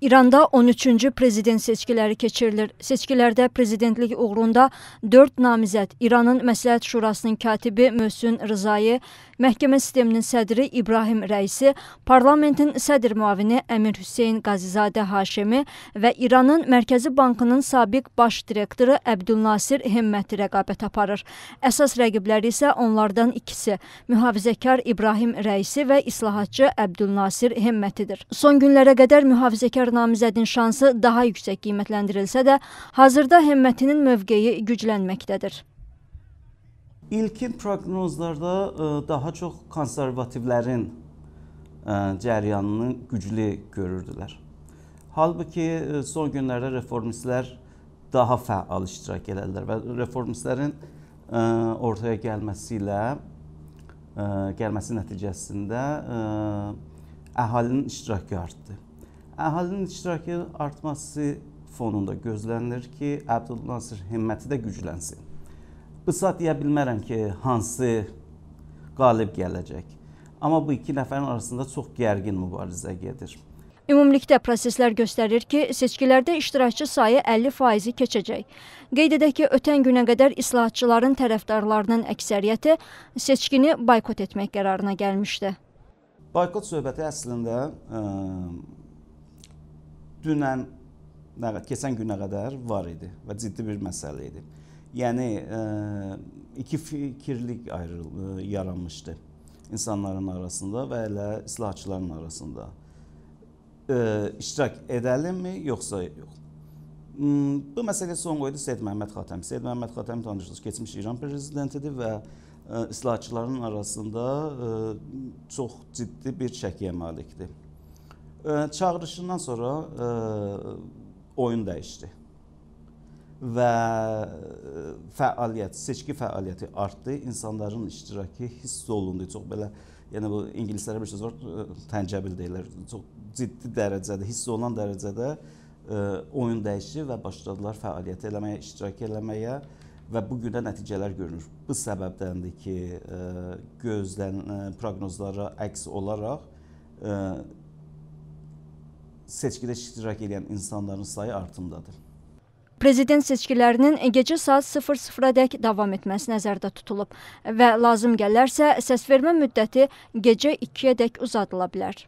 İranda 13-cü prezident seçkiləri keçirilir. Seçkilərdə prezidentlik uğrunda 4 namizəd İranın Məsləhət Şurasının katibi Möhsün Rızayi, məhkəmə sisteminin sədri İbrahim Rəisi, parlamentin sədr müavini Əmir Hüseyn Qazizadə Haşimi və İranın Mərkəzi Bankının sabiq baş direktoru Əbdülnasir Hemməti rəqabət aparır. Əsas rəqibləri isə onlardan ikisi, mühafizəkar İbrahim Rəisi və islahatçı Əbdülnasir Hemmətidir. Son günlərə qədər mühafizəkar Sədr namizədin şansı daha yüksək qiymətləndirilsə də, hazırda həmmətinin mövqeyi güclənməkdədir. İlkin proqnozlarda e, daha çox konservativlərin e, cəryanını güclü görürdülər. Halbuki e, son günlərdə reformistlər daha fəal iştirak edirlər və reformistlərin ortaya gəlməsi ilə gəlməsi nəticəsində əhalinin iştirakı artdı. Əhalinin iştirakı artması fonunda gözlənilir ki, Əbdül Nasır himməti də güclənsin. Qısa deyə bilmərəm ki, hansı qalib gələcək. Amma bu iki nəfərin arasında çox gərgin mübarizə gedir. Ümumilikdə proseslər göstərir ki, seçkilərdə iştirakçı sayı 50%-i keçəcək. Qeyd edək ki, ötən günə qədər islahatçıların tərəfdarlarının əksəriyyəti seçkini boykot etmək qərarına gəlmişdi. Boykot söhbəti əslində ə dünən keçən günə qədər var idi və ciddi bir məsələ idi. Yəni e, iki fikirlik ayrılıq e, yaranmışdı insanların arasında və elə islahatçıların arasında. E, iştirak edəlimmi, yoxsa yox? Hmm, bu məsələ son qoydu Seyid Məhəmməd Xatəmi. Seyid Məhəmməd Xatəmi tanışdınız, keçmiş İran prezidentidir və islahatçıların arasında çox ciddi bir şəkiyə malikdir çağırışından sonra e, oyun dəyişdi və e, fəaliyyət, seçki fəaliyyəti artdı. İnsanların iştirakı hiss olundu. Çox belə, yəni bu ingilislərə bir söz var, e, təncəbil deyirlər. Çox ciddi dərəcədə, hiss olunan dərəcədə oyun dəyişdi və başladılar fəaliyyət eləməyə, iştirak eləməyə və bu gündə nəticələr görünür. Bu səbəbdəndir ki, gözlənilən proqnozlara əks olaraq seçkidə iştirak edən insanların sayı artımdadır. Prezident seçkilərinin gecə saat 00-a dək davam etməsi nəzərdə tutulub və lazım gələrsə səsvermə müddəti gecə 2-yə dək uzadıla bilər.